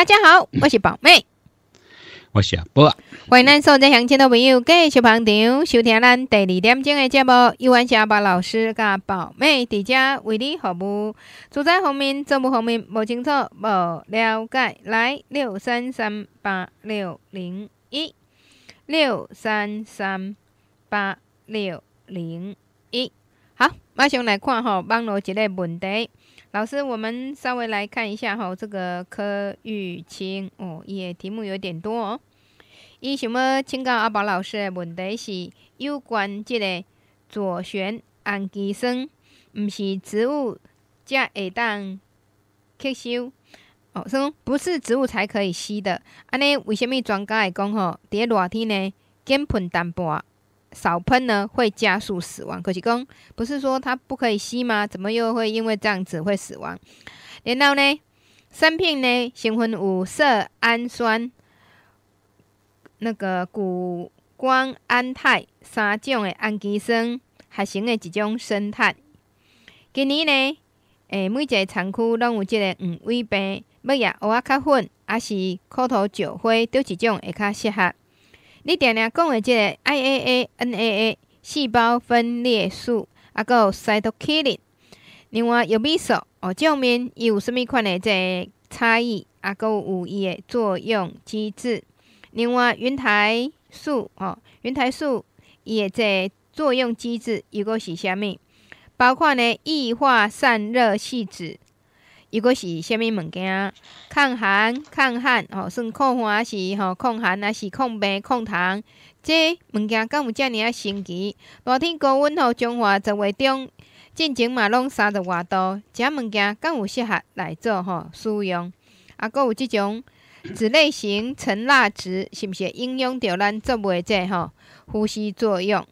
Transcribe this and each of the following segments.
大家好，我是宝妹，我是阿波。欢迎恁所在乡亲的朋友，继续捧场收听咱第二点钟的节目，有安小宝老师噶宝妹在家为你服务。住宅方面、政务方面不清楚、不了解，来六三三八六零一六三三八六零一。好，马上来看吼，网络一个问题。老师，我们稍微来看一下哈，这个柯玉清哦，也题目有点多。伊想要请教阿宝老师的问题是有关这个左旋氨基酸，唔是植物才会当吸收哦，说不是植物才可以吸的，安尼为什么专家会讲吼？在热天呢，减膨淡薄少喷呢，会加速死亡。可是讲不是说它不可以吸吗？怎么又会因为这样子会死亡？然后呢，三片呢，成分有色氨酸、那个谷胱胺肽三种的氨基酸合成的一种生态。今年呢，诶，每一个产区拢有即个黄尾病，要芽乌啊较粉，还是苦头酒灰钓一种会较适合。你定定讲的即个 I A A N A A 细胞分裂素，啊，个西多体林，另外有米索哦，明面有甚物款的个差异，啊，个有伊的作用机制。另外芸苔素哦，芸苔素伊的个作用机制又个是虾物？包括呢异化散热细子。又果是啥物物件，抗寒、抗旱，吼，算抗寒是吼，抗寒啊是抗病、抗糖，这物件敢有遮尔啊神奇？热天高温吼，中华十月中，进前嘛拢三十外度，这物件敢有适合来做吼使用？啊，搁有即种脂类型、陈蜡脂，是毋是影响着咱做袂者吼呼吸作用？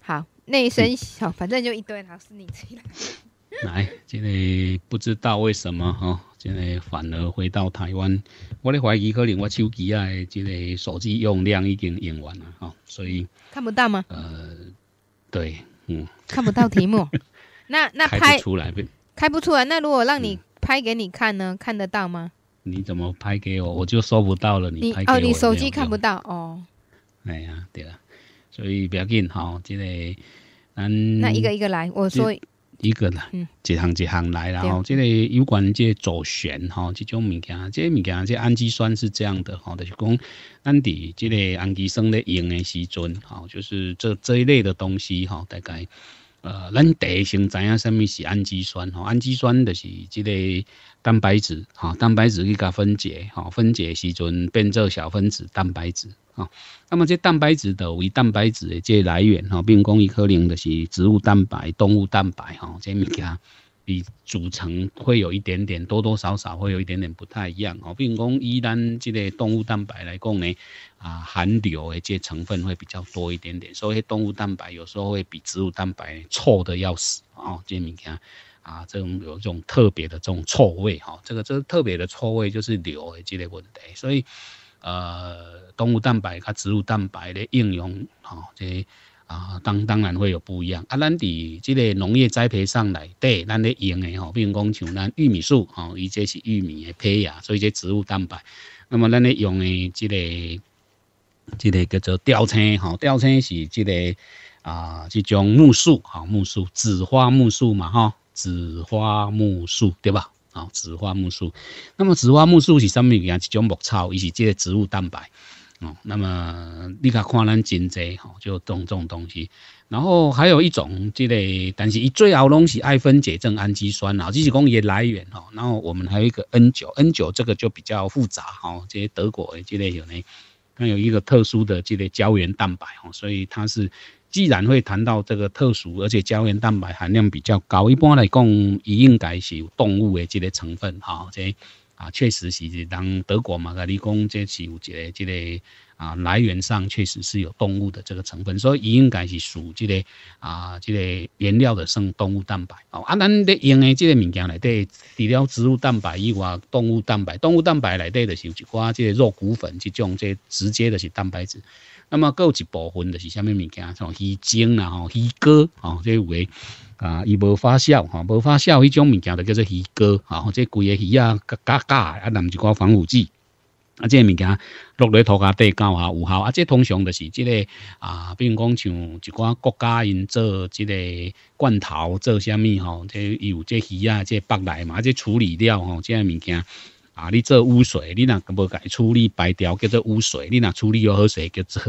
好，内声好，反正就一堆，老师你自来。来，这里不知道为什么哈，这个反而回到台湾。我咧怀疑，可能我手机啊，这个手机用量已经用完了哈，所以看不到吗？呃，对，嗯，看不到题目，那那拍不出来呗，开不出来。那如果让你拍给你看呢，看得到吗？你怎么拍给我，我就收不到了。你哦，你手机看不到哦。哎呀，对了，所以不要紧哈，这个嗯，那一个一个来，我说。一个啦，一项一项来，然后即个有关即个左旋吼，即种物件，即物件，即氨基酸是这样的吼，就是讲咱伫即个氨基酸咧用的时阵，好，就是这这一类的东西哈，大概呃，咱第一先知影啥物是氨基酸吼，氨基酸就是即个蛋白质哈，蛋白质去甲分解哈，分解时阵变做小分子蛋白质。哦，那么这蛋白质的，为蛋白质的这来源哈，并公一颗零的是植物蛋白、动物蛋白哈，这物件比组成会有一点点多多少少会有一点点不太一样哦，并公以单这类动物蛋白来讲呢，啊，含硫的这成分会比较多一点点，所以动物蛋白有时候会比植物蛋白臭的要死哦，这物件啊，这种有一种特别的这种臭味哈，这个这特别的臭味就是硫的这类问题，所以。呃，动物蛋白和植物蛋白的应用，吼，这啊，当当然会有不一样。啊，咱伫这个农业栽培上来，对，咱咧用的吼，比如讲像咱玉米树，吼，伊这是玉米的胚芽，所以这植物蛋白。那么咱咧用的这个，这个叫做吊青，吼，吊青是这个啊，这种木树，吼，木树，紫花木树嘛，哈，紫花木树，对吧？哦，紫花苜蓿。那么紫花苜蓿是上面嘢啊？一种牧草，也是这植物蛋白。哦，那么你看看咱真侪，吼，就种种东西。然后还有一种，这类，但是伊最好拢是爱分解症氨基酸啊，这是讲业来源哦。然后我们还有一个 N 九，N 九这个就比较复杂哦，这些德国的这类有呢，它有一个特殊的这类胶原蛋白哦，所以它是。既然会谈到这个特殊，而且胶原蛋白含量比较高，一般来讲，应该是有动物的这个成分哈。这啊，确实是人德国嘛，佮你讲这是有这这啊来源上确实是有动物的这个成分，所以应该是属这个啊这个原料的生动物蛋白。哦，啊，咱咧用的这个物件里底，除了植物蛋白以外，动物蛋白，动物蛋白里底的是有一寡这个肉骨粉，这种这直接的是蛋白质。那么各有一部分的是虾米物件，像鱼精啦、吼鱼膏即这诶啊，伊无发酵、吼无发酵，迄种物件就叫做鱼膏啊。吼，这规个鱼啊，甲甲甲啊，南一寡防腐剂啊，这物件落咧涂骹底搞下有效啊。这通常就是即个啊，比如讲像一寡国家因做即个罐头做虾米吼，这有这鱼啊，这北来嘛，这处理掉吼，这物件。啊！你做污水，你若无甲伊处理排掉，叫做污水；你若处理有好水，叫做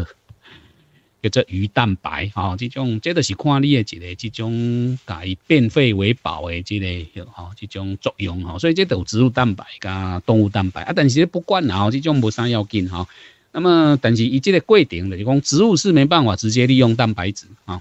叫做鱼蛋白。哦，这种，这都是看你的一个这种甲伊变废为宝的这个哈，这种作用哈。所以，这都有植物蛋白加动物蛋白啊。但是不管哪，这种无啥要紧哈。那么，但是伊这个规定就是讲，植物是没办法直接利用蛋白质啊。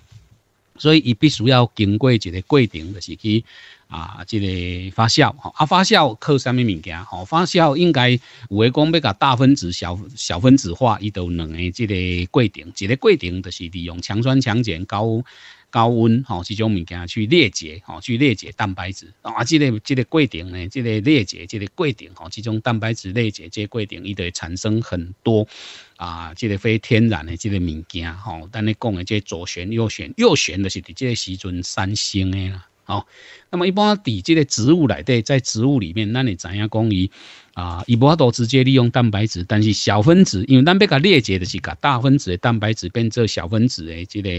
所以，伊必须要经过一个过程，就是去啊，这个发酵吼。啊，发酵靠什么物件？吼，发酵应该有诶，讲要甲大分子、小小分子化，伊都两个这个过程，一个过程就是利用强酸、强碱、高高温吼，这种物件去裂解吼，去裂解蛋白质。啊，这个这个过程呢，这个裂解这个过程吼，这种蛋白质裂解这个过程，伊会产生很多。啊，即个非天然的即个物件吼，等你讲的即左旋右旋，右旋的是伫即个时阵三星的啦，吼。那么一般伫即个植物内底，在植物里面，那你怎样讲伊啊？伊无都直接利用蛋白质，但是小分子，因为蛋白个裂解的是个大分子蛋白质变做小分子的即个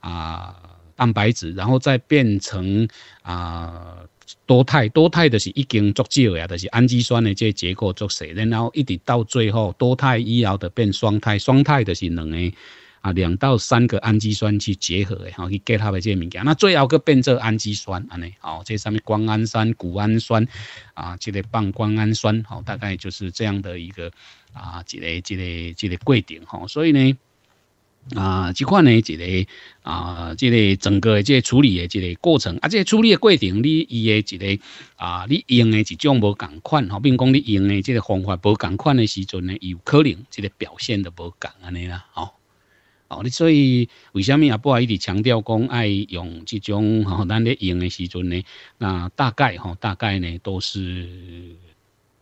啊蛋白质，然后再变成啊。多肽，多肽就是一经作少呀，就是氨基酸的这结构作少，然后一直到最后，多肽以后的变双肽，双肽就是两诶啊，两到三个氨基酸去结合诶，好去结合的这物件，那最后个变作氨基酸安尼，哦、这上面胱氨酸、谷氨酸啊，这个半胱氨酸，好，大概就是这样的一个啊，这个这个这个规定，好，所以呢。啊，即款呢一个啊，即个整个即个处理的即个过程，啊，即个处理的过程，你伊的一个啊，你用的一种无同款吼，并讲你用的即个方法无同款的时阵呢，有可能即个表现都无同安尼啦，吼，哦，你所以为什么阿不一直强调讲爱用即种吼，咱咧用的时阵呢，那大概吼，大概呢都是，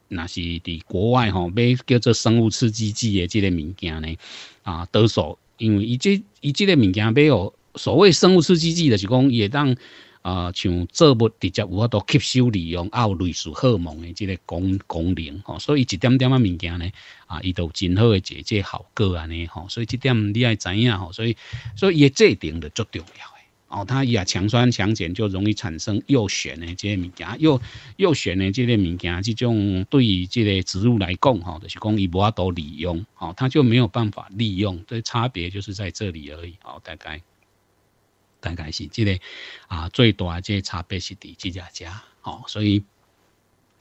那是伫国外吼，买叫做生物刺激剂的即个物件呢，啊，多数。因为伊这伊这个物件买哦，所谓生物刺激剂就是讲，伊会当啊像作物直接有法度吸收利用，啊，有类似荷蒙的这个功功能吼，所以一点点啊物件呢啊，伊都真好诶，解这效果安尼吼，所以这点你要知影吼，所以所以伊制定就足重要。哦，它也强酸强碱就容易产生右旋的这些物件，右右旋的这类物件，这种对于这类植物来讲，哈，就是讲伊无法多利用，好，它就没有办法利用，这差别就是在这里而已，好，大概大概是这个啊，最大这差别是伫这家家，好，所以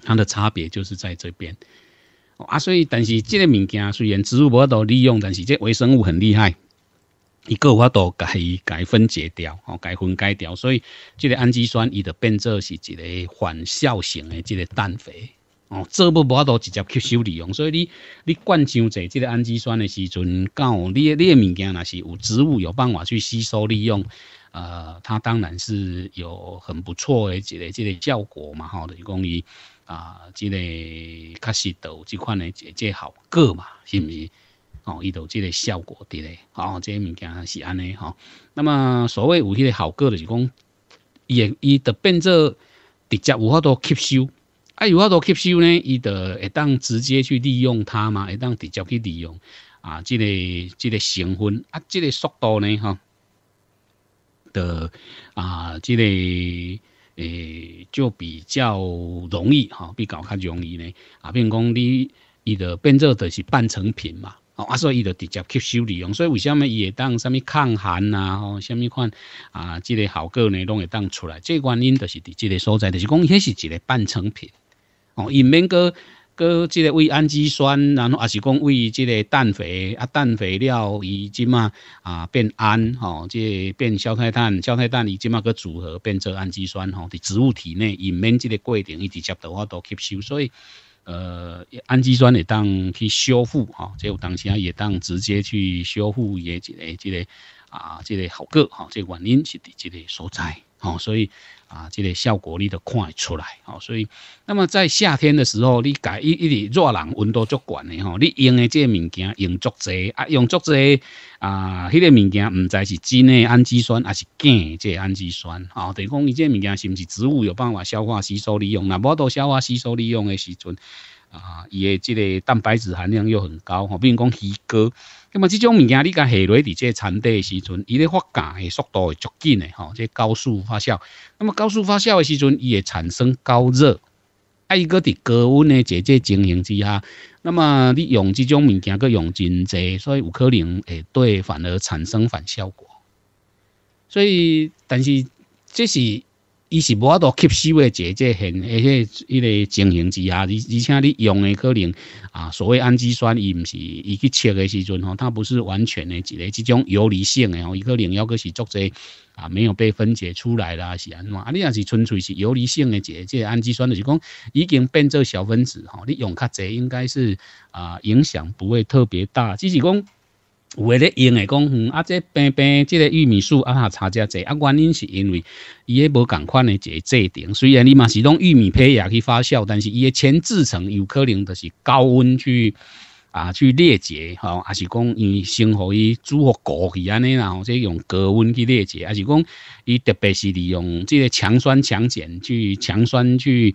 它的差别就是在这边，啊，所以但是这个物件虽然植物无法度利用，但是这微生物很厉害。伊个有法度甲伊分解掉，吼、哦，伊分解掉，所以即个氨基酸伊就变做是一个反效型的即个氮肥，哦，做不无度直接吸收利用，所以你你灌浆在这个氨基酸的时阵，到你你的物件那是有植物有办法去吸收利用，呃，它当然是有很不错诶，一个这个效果嘛，吼，是讲伊啊，这个确实有即款诶即效果嘛，是不是？哦，伊都即个效果伫咧，哦，即个物件是安尼吼。那么所谓有迄个效果著是讲伊的伊得变做直接有法度吸收，啊，有法度吸收呢，伊得会当直接去利用它嘛，会当直接去利用啊，即个即个成分啊，即个速度呢，吼的啊，即个诶就比较容易哈，比较较容易呢。啊，比如讲你伊的变做就是半成品嘛。啊，所以伊就直接吸收利用，所以为什么伊会当啥物抗寒呐？吼，啥物款啊，即个效果呢，拢会当出来。这原因就是伫即个所在，就是讲迄是一个半成品。哦，伊免个个即个胃氨基酸，然后也是讲胃即个氮肥啊，氮肥料伊即嘛啊变氨，吼，即、这变硝态氮，硝态氮伊即嘛个组合变做氨基酸，吼，伫植物体内，伊免即个过程，伊直接的我都吸收，所以。呃，氨基酸也当去修复哈，这个当下也当直接去修复也一个这个啊，这个好个哈，这个原因是在即个所在。哦，所以啊，即个效果你都看出来哦。所以，那么在夏天的时候，你改一一点热浪温度足高的吼，你用的这物件用足济啊，用足济啊，迄个物件唔知是真诶氨基酸，还是假这氨基酸哦。等于讲，伊这物件是毋是植物有办法消化吸收利用？那无多消化吸收利用诶时阵啊，伊诶即个蛋白质含量又很高哦。比如讲鱼膏。咁啊，这种物件你讲下来，伫这产地时阵，伊咧发芽的速度会足紧的吼，这高速发酵。那么高速发酵的时阵，伊会产生高热，啊，一个伫高温的这这情形之下，那么你用这种物件佫用真济，所以有可能会对反而产生反效果。所以，但是这是。伊是无法多吸收诶，姐姐很迄个伊个情形之下，而而且你用诶可能啊，所谓氨基酸伊毋是伊去测诶时阵吼，它不是完全诶一个即种游离性诶吼，伊可能要个是作在啊没有被分解出来啦是安怎？啊你也是纯粹是游离性诶姐姐氨基酸，就是讲已经变做小分子吼，你用较侪应该是啊影响不会特别大，只是讲。有咧用诶，讲，嗯，啊，这白白即个玉米树啊，差价侪，啊，原因是因为伊的无共款诶一个制定，虽然你嘛是用玉米胚芽去发酵，但是伊诶前制成有可能就是高温去啊去裂解，吼，啊是讲因为先互伊煮互过去安尼，然后再用高温去裂解，啊是讲伊特别是利用即个强酸强碱去强酸去。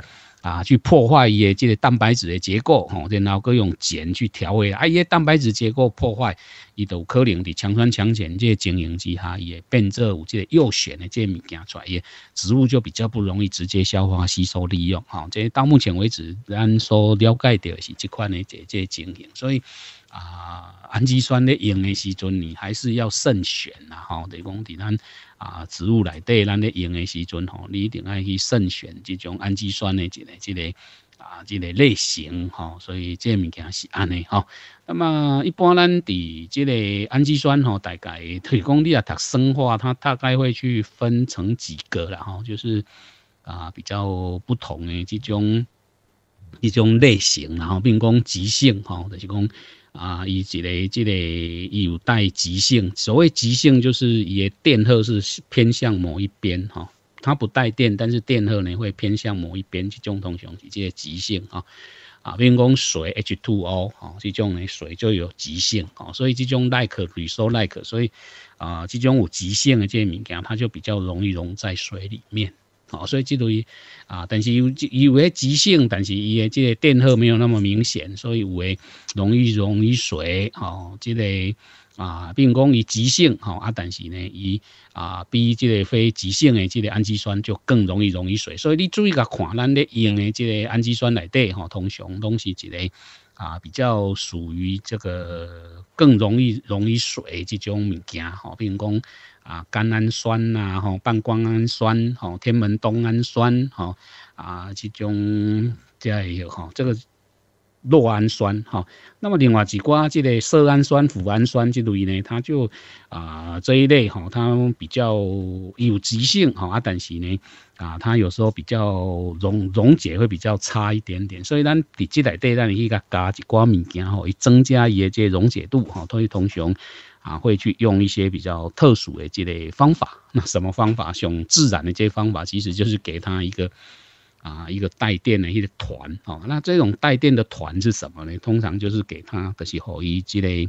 啊，去破坏伊诶即个蛋白质的结构吼，然后佮用碱去调味，啊，伊蛋白质结构破坏，伊都可能的强酸强碱即个经营之下，也变作有即个诱选的即个物件出来，伊植物就比较不容易直接消化吸收利用哈。即到目前为止，咱所了解的是即款的这即经营，所以啊，氨基酸咧用的时阵，你还是要慎选啦吼，对讲的咱。啊，植物内底，咱咧用的时阵吼，你一定爱去慎选即种氨基酸的一个、一个啊、一个类型吼。所以这物件是安尼吼。那么一般咱伫即个氨基酸吼，大概推广你啊读生化，它大概会去分成几个啦吼，就是啊比较不同的即种、一种类型，然后并讲急性吼，就是讲。啊，以及嘞，即个有带极性。所谓极性，就是一些电荷是偏向某一边，哈，它不带电，但是电荷呢会偏向某一边去中同性，即系极性啊。啊，譬如讲水 H2O 哈，即种呢水就有极性啊，所以即种 like s o 耐可铝收耐可，所以啊，即种有极性的这些敏感，它就比较容易溶在水里面。哦，所以这类啊，但是有有为急性，但是伊的这个电荷没有那么明显，所以有诶容易溶于水。吼，这个啊，并讲伊急性，吼啊，但是呢，伊啊比这个非急性诶，这个氨基酸就更容易溶于水。所以你注意甲看，咱咧用诶这个氨基酸内底，吼，通常拢是一个啊比较属于这个更容易溶于水这种物件，吼，并讲。啊，甘氨酸呐，吼，半胱氨酸，吼，天门冬氨酸，吼，啊，这种这也有吼，这个酪氨酸，哈，那么另外几瓜，这个色氨酸、腐氨酸这类呢，它就啊这一类，吼，它比较有急性，吼，啊，但是呢，啊，它有时候比较溶溶解会比较差一点点，所以咱得这来对那里去加一瓜物件，吼，以增加伊的这溶解度，哈，同伊同熊。啊，会去用一些比较特殊的这类方法。那什么方法？用自然的这些方法，其实就是给他一个啊，一个带电的一个团哦。那这种带电的团是什么呢？通常就是给他的时候，一这类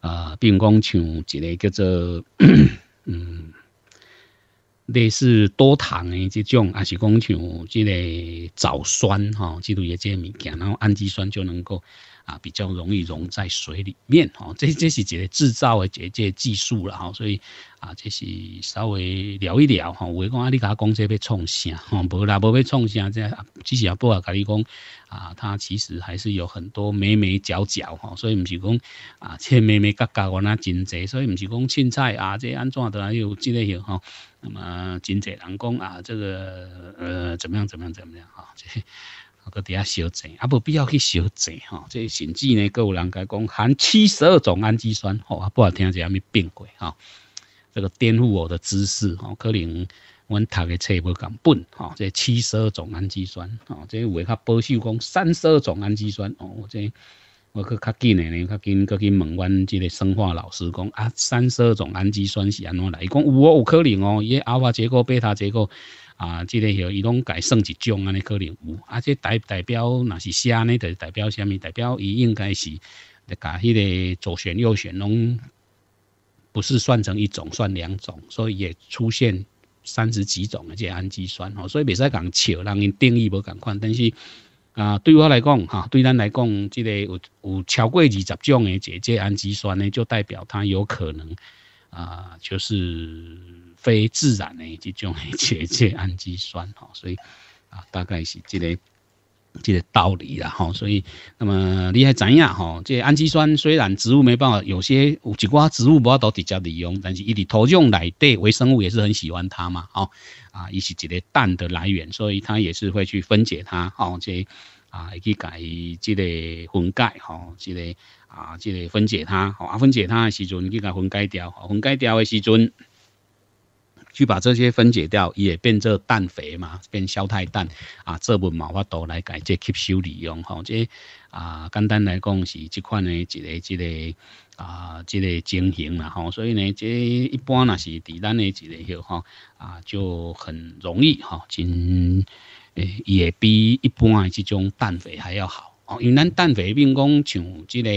呃，比工讲像这类叫做 嗯，类似多糖的这种，还是讲像这类藻酸哈，这种一些物件，然后氨基酸就能够。啊，比较容易溶在水里面哦，这这是一个制造的这这技术了哈，所以啊，这是稍微聊一聊哈，我讲啊，你甲他讲个要创啥？哈，无啦，无要创啥，即只是波啊，跟你讲啊，它其实还是有很多眉眉角角哈，所以唔是讲啊，这眉眉角角我那真济，所以唔是讲凊彩啊，即安怎的有之类样哈，那么真济人讲啊，这个呃怎么样怎么样怎么样哈，这。啊，搁底下小坐，啊无必要去小坐哈，即甚至呢，各有人解讲含七十二种氨基酸，吼，啊不好听者啥物变过哈，这个颠覆我的知识吼，可能阮读的册无共本吼，即七十二种氨基酸，吼，即有诶较保守讲三十二种氨基酸，哦，即我搁较紧诶呢，较紧，搁去问阮即个生化老师讲啊，三十二种氨基酸是安怎来？伊讲有哦，可能哦，伊阿尔法结构、贝塔结构。啊，即个许伊拢改算一种安尼可能有，啊，这代代表那是虾呢，就是代表虾米？代表伊应该是，甲迄个左旋右旋拢不是算成一种，算两种，所以也出现三十几种的这氨基酸哦。所以别使讲笑，人因定义无同款，但是啊，对我来讲哈，对咱来讲，这个有有超过二十种的这这氨基酸呢，就代表它有可能。啊，就是非自然的这种结结氨基酸，哈，所以啊，大概是这个这个道理啦，哈，所以那么你还怎样哈？这氨基酸虽然植物没办法，有些有几瓜植物不要多直接利用，但是伊里投用来对微生物也是很喜欢它嘛，哈，啊，伊是这个氮的来源，所以它也是会去分解它，好，这。啊，去伊即个分解吼，即个啊，即个分解它吼，啊分解它时阵去甲分解掉，分解掉的时阵，就把这些分解掉，也变做氮肥嘛，变硝态氮啊，这部分话都来改这吸收利用吼，即啊，简单来讲是即款的一个一个啊，这个情形啦吼，所以呢，即一般呢是伫咱的一个遐哈啊，就很容易哈，经。诶，也比一般诶这种氮肥还要好哦。因为咱氮肥，比如讲像即个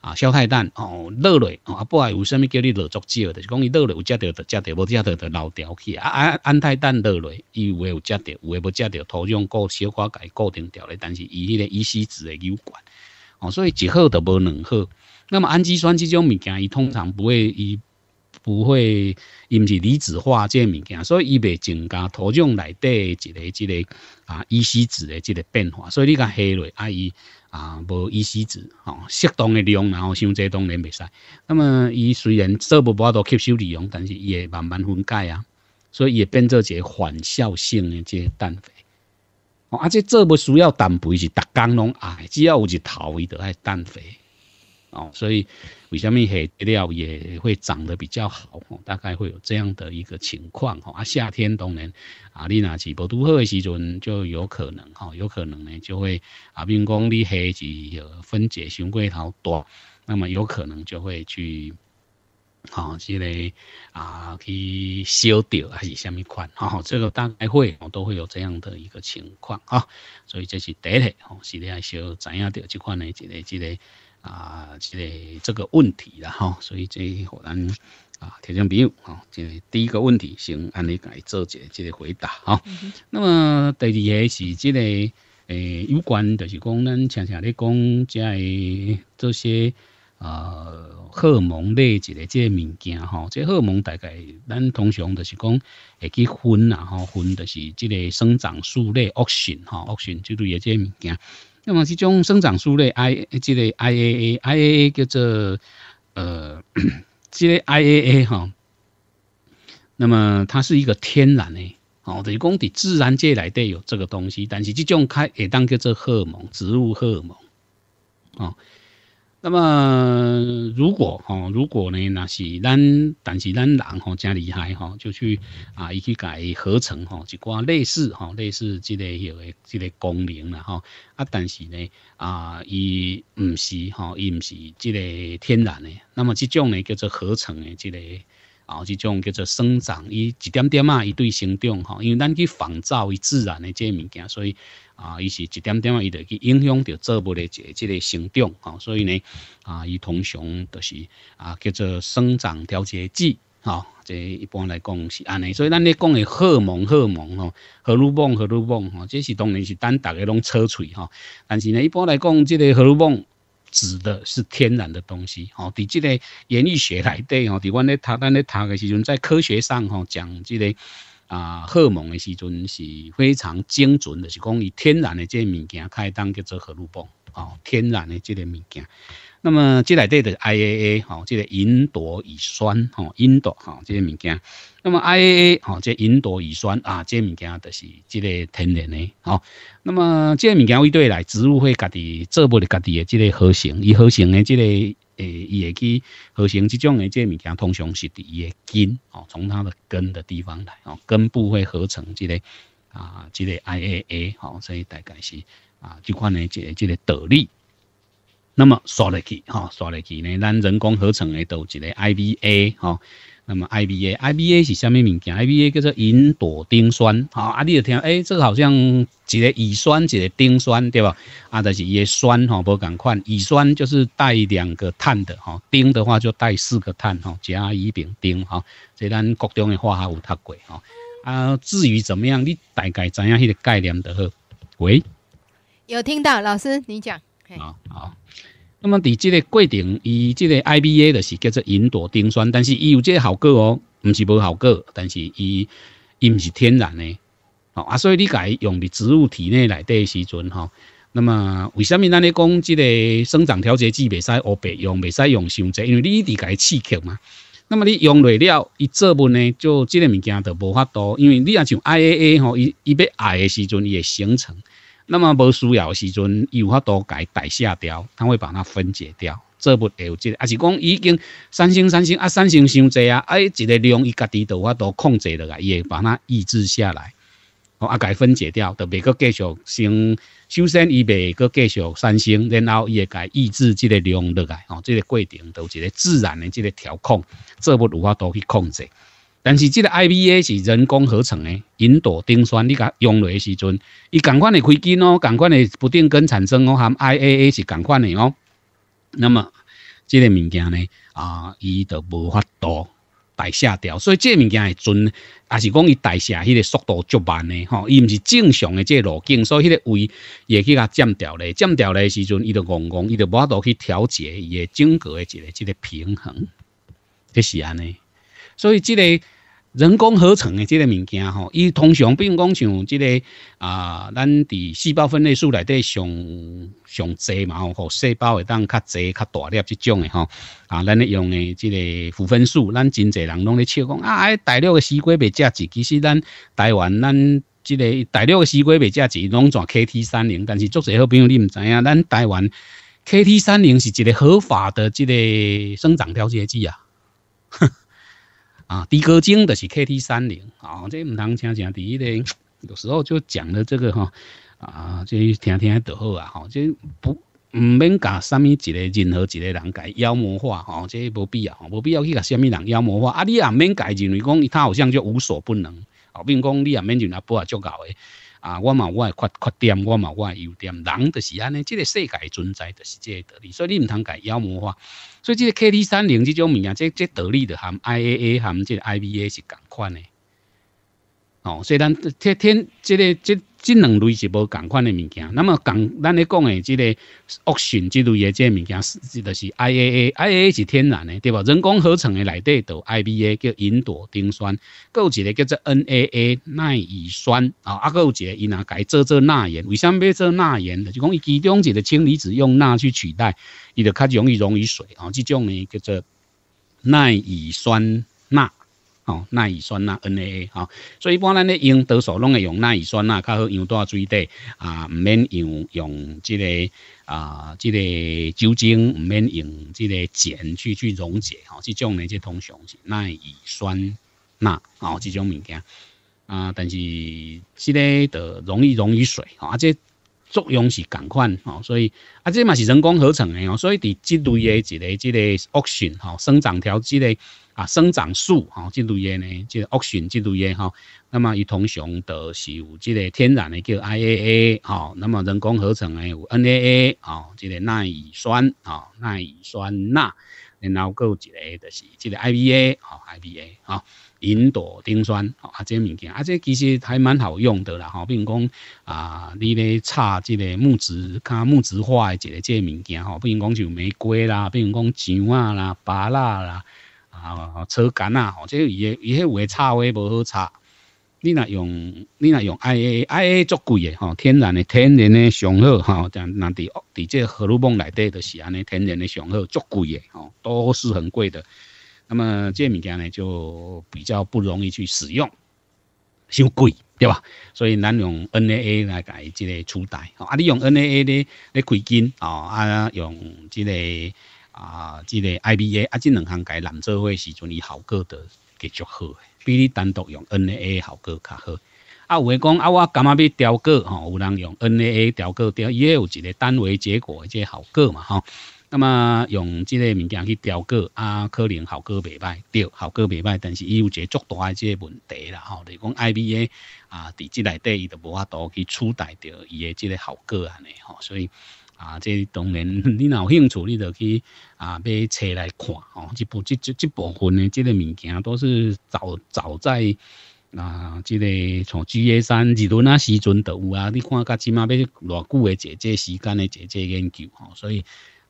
啊，硝态氮哦，落落哦，啊，不啊，有啥物叫你落足少？就是讲伊落落有食着，有食着，无食着就漏掉去。啊啊，安泰氮落落，伊有诶有食着，有诶无食着，土壤固消化解固定掉咧。但是伊迄个乙烯酯诶有关哦，所以一好就无两好。那么氨基酸这种物件，伊通常不会伊。不会，伊毋是离子化这物件，所以伊袂增加土壤内底一个、一个啊乙烯子的这个变化。所以你甲黑蕊啊，伊啊无乙烯子，吼，适当的量，然后像这当然袂使。那么伊虽然少无法度吸收利用，但是伊慢慢分解啊，所以伊也变作一个缓效性的这氮肥。哦，而且做不需要氮肥是，逐工拢爱，只要有日头伊就爱氮肥。哦，所以为什么黑料也会长得比较好？大概会有这样的一个情况哈。啊，夏天当然，啊，你拿起不渡热的时阵就有可能哈，有可能呢就会啊，比如讲你黑是分解相对头多，那么有可能就会去，哈，这类啊去烧掉还是什么款？哈，这个大概会我都会有这样的一个情况啊。所以这是第一，吼，是你要稍怎知影到这款的这个。这个啊，即个这个问题啦吼，所以即个，让咱啊听众朋友吼，即个第一个问题先安尼来做个即个回答哈。那么第二个是即个诶，有关就是讲咱常常咧讲即个这些啊荷尔蒙类一个即个物件吼，即荷尔蒙大概咱通常就是讲会去分啦吼，分就是即个生长素类、恶醇哈、恶醇就对，也即物件。那么这种生长素类，I，这类 IAA，IAA 叫做呃，这类 IAA 哈，那么它是一个天然的，哦等于讲，自然界来的有这个东西，但是这种开也当叫做荷尔蒙，植物荷尔蒙，啊。那么，如果吼，如果呢，那是咱，但是咱人吼加厉害吼，就去啊，去改合成吼，就讲类似吼，类似这类有个这类功能然吼。啊，但是呢，啊，伊唔是吼，伊唔是这类天然的，那么这种呢叫做合成的这类。啊，即种叫做生长，伊一点点啊，伊对生长吼，因为咱去仿照伊自然的这物件，所以啊，伊是一点点啊，伊就去影响着作物的这这个生长啊，所以呢，啊，伊通常都是啊叫做生长调节剂吼，这一般来讲是安尼，所以咱咧讲的荷蒙荷蒙吼，荷尔蒙荷尔蒙吼，这是当然是等大家拢扯嘴吼，但是呢，一般来讲这个荷尔蒙。指的是天然的东西，哦，伫即个言语学来底，哦，伫阮咧读，咱咧读的时阵，在科学上，吼，讲即个啊荷蒙的时阵是非常精准的，是讲以天然的即些物件开当叫做荷氯蒙，哦，天然的即个物件。那么，这来对的 IAA，哦，这个吲哚乙酸，哈，吲哚，哈这些物件。那么 IAA，好，这吲哚乙酸啊，这些物件都是这个天然的，好。那么这些物件为对来，植物会家己做不了家己的这个合成，伊合成的这个诶，伊会去合成这种的这物件，通常是伫伊的根，哦，从它的根的地方来，哦，根部会合成这个啊，这个 IAA，哦，所以大概是啊，这款的这这个道理。那么刷得起哈，刷得起呢？咱人工合成的都一个 I B A 哈。那么 I B A I B A 是什么物件？I B A 叫做吲哚丁酸哈。啊，弟就听，哎，这个好像一个乙酸，一个丁酸对吧？啊，但是伊个酸哈，不要赶快。乙酸就是带两个碳的哈，丁的话就带四个碳哈，甲乙丙丁哈。所以咱国中的化学有他过哈。啊，至于怎么样，你大概知样迄个概念的呵？喂，有听到老师你讲？啊啊，那么伫即个过程，以即个 IBA 就是叫做云朵丁酸，但是伊有即个效果哦，唔是无效果，但是伊伊唔是天然哦啊，所以你佢用伫植物体内内底时阵，哈，那么为什么咱咧讲即个生长调节剂袂使乌白用，袂使用伤多，因为你啲佢刺激嘛，那么你用累料，伊做乜呢？就即个物件就无法多，因为你啊，像 IAA，哦，伊伊要矮的时阵也形成。那么无需要时阵，有法多解代谢掉，它会把它分解掉。这不也有这个，还是讲已经三星三星啊，三星伤济啊，哎，一个量伊家己都法多控制了来，伊会把它抑制下来，哦，啊，解分解掉，就未佫继续升。首先，伊未佫继续三星，然后伊会解抑制这个量落来，哦，这个过程都一个自然的这个调控，这不有法多去控制。但是这个 i b a 是人工合成的引导丁酸，你甲用落的时阵，伊赶款的开根哦，赶款的不定根产生哦，含 IAA 是赶款的哦。那么这个物件呢，啊，伊就无法度代谢掉，所以这个物件的准，也是讲伊代谢迄个速度较慢的吼，伊唔是正常的这路径，所以迄个胃也去甲占掉嘞，占掉的时阵，伊就戆戆，伊就无法度去调节伊的整个的一个这个平衡，就是安尼。所以这个。人工合成的这个物件吼，伊通常比如讲像这个啊，咱伫细胞分类素内底上上侪嘛吼，吼细胞会当较侪较大粒这种的吼啊，咱咧用的这个辅分数，咱真侪人拢咧笑讲啊，大陆的西瓜袂价值，其实咱台湾咱这个大陆的西瓜袂价值，拢全 K T 三零，但是做者好朋友你唔知影，咱台湾 K T 三零是一个合法的这个生长调节剂啊。啊，的哥精的是 KT 三零啊，这唔通常讲第一呢，有时候就讲了这个哈，啊，这听听就好啊，吼，这不唔免甲什么一个任何一个人改妖魔化吼，这无必要，无必要去甲什么人妖魔化，啊，你也免改认为讲他好像就无所不能，哦，并讲你也免认为不就搞诶。啊，我嘛，我诶缺缺点，我嘛，我诶优点，人就是安尼，即个世界存在就是这个道理，所以你毋通家妖魔化，所以即个 K T 三零即种物件，即即道理就含 I A A 含即 I B A 是共款诶。哦，所以咱天天即个、即、即两类是无同款的物件。那么讲咱咧讲的即个恶性这类的即个物件，是就是 I A A、I A a 是天然的，对吧？人工合成的来对到 I B A 叫吲哚丁酸，有一个叫做 N A A 耐乙酸啊，啊有一个伊拿改做做钠盐。为虾米做钠盐的？就讲伊其中一个氢离子用钠去取代，伊就较容易溶于水啊。即种呢叫做耐乙酸钠。哦，钠乙酸钠 （NAA） 哦，所以一般咱咧用多数拢会用钠乙酸钠，较好用在水底啊，毋免用用即个啊，即个酒精，毋免用即个碱去去溶解哦，这种咧即通常是钠乙酸钠哦，这种物件啊，但是即个的容易溶于水哦，啊，即作用是共款哦，所以啊，即嘛是人工合成嘅哦，所以伫这类个个 o 类、之类恶 n 哈生长调节个。啊，生长素，哈，这类耶呢，即个 e n 这类耶哈。那么一通常的有即个天然的叫 IAA，哈，那么人工合成的有 NAA，哈，即个耐乙酸，哈，耐乙酸钠，然后够一个就是即个 IBA，哈，IBA，哈，吲哚丁酸，哈，啊，这物件，啊，这其实还蛮好用的啦，哈，比如讲啊，你咧擦即个木质，看木质化的即个即个物件，哈，比如讲就玫瑰啦，比如讲姜啦，芭乐啦。啊，车间呐，吼，即个伊个伊迄有诶插有无好插。你若用，你若用 I A I A 足贵诶，吼，天然诶，天然诶上好，吼，咱咱伫伫即荷尔蒙内底都是安尼天然诶上好，足贵诶，吼，都是很贵的。那么这物件呢，就比较不容易去使用，伤贵，对吧？所以咱用 N A A 来改这个初代，啊，你用 N A A 呢，咧贵金，哦，啊，用即个。啊，即个 I B A 啊，即两项改联做伙时阵，伊效果都结足好，比你单独用 N A A 效果较好。啊，有诶讲啊，我感觉要调过吼，有人用 N A A 调过调伊也有一个单位结果即个效果嘛，吼。那么用即个物件去调过啊，可能效果未歹，对，效果未歹，但是伊有一个足大即个问题啦，吼，就讲 I B A 啊，伫即内底伊都无法度去取代着伊诶即个效果安尼，吼，所以。啊，即当然，你若有兴趣，你就去啊买册来看哦。即部、这、这、这部分的这个物件，都是早早在啊，这个从 G A 三二轮啊时阵都有啊。你看，起码要偌久的姐这时间的姐这研究哦，所以。